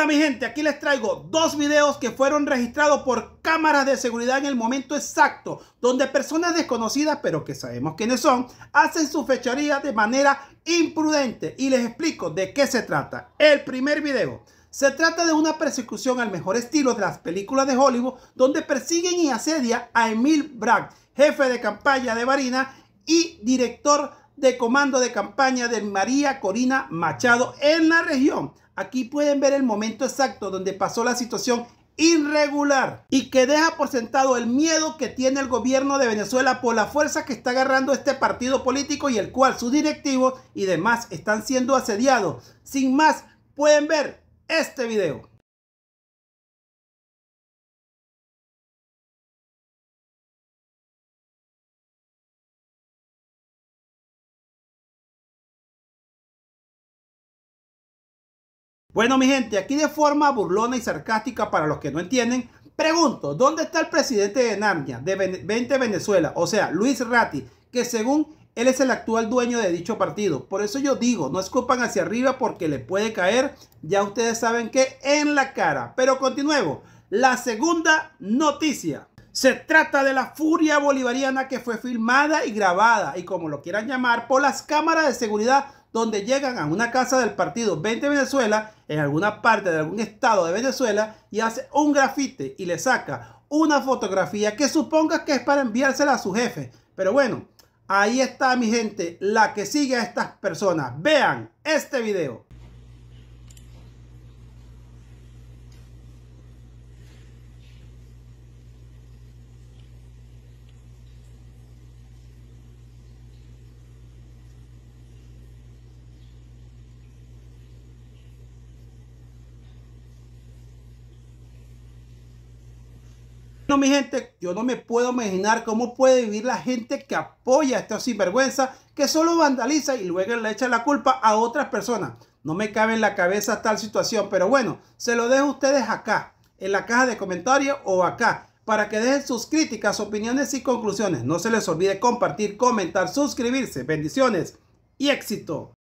Hola mi gente, aquí les traigo dos videos que fueron registrados por cámaras de seguridad en el momento exacto, donde personas desconocidas, pero que sabemos quiénes son, hacen su fecharía de manera imprudente y les explico de qué se trata. El primer video. Se trata de una persecución al mejor estilo de las películas de Hollywood, donde persiguen y asedian a Emil Bragg, jefe de campaña de Varina y director de comando de campaña de María Corina Machado en la región. Aquí pueden ver el momento exacto donde pasó la situación irregular y que deja por sentado el miedo que tiene el gobierno de Venezuela por la fuerza que está agarrando este partido político y el cual sus directivos y demás están siendo asediados. Sin más, pueden ver este video. Bueno, mi gente, aquí de forma burlona y sarcástica para los que no entienden, pregunto, ¿dónde está el presidente de Narnia, de 20 Venezuela? O sea, Luis Ratti, que según él es el actual dueño de dicho partido. Por eso yo digo, no escupan hacia arriba porque le puede caer, ya ustedes saben que, en la cara. Pero continuemos. La segunda noticia. Se trata de la furia bolivariana que fue filmada y grabada, y como lo quieran llamar, por las cámaras de seguridad donde llegan a una casa del partido 20 Venezuela, en alguna parte de algún estado de Venezuela, y hace un grafite y le saca una fotografía que suponga que es para enviársela a su jefe. Pero bueno, ahí está mi gente, la que sigue a estas personas. Vean este video. No, mi gente, yo no me puedo imaginar cómo puede vivir la gente que apoya a estos sinvergüenza, que solo vandaliza y luego le echa la culpa a otras personas. No me cabe en la cabeza tal situación, pero bueno, se lo dejo a ustedes acá, en la caja de comentarios o acá, para que dejen sus críticas, opiniones y conclusiones. No se les olvide compartir, comentar, suscribirse. Bendiciones y éxito.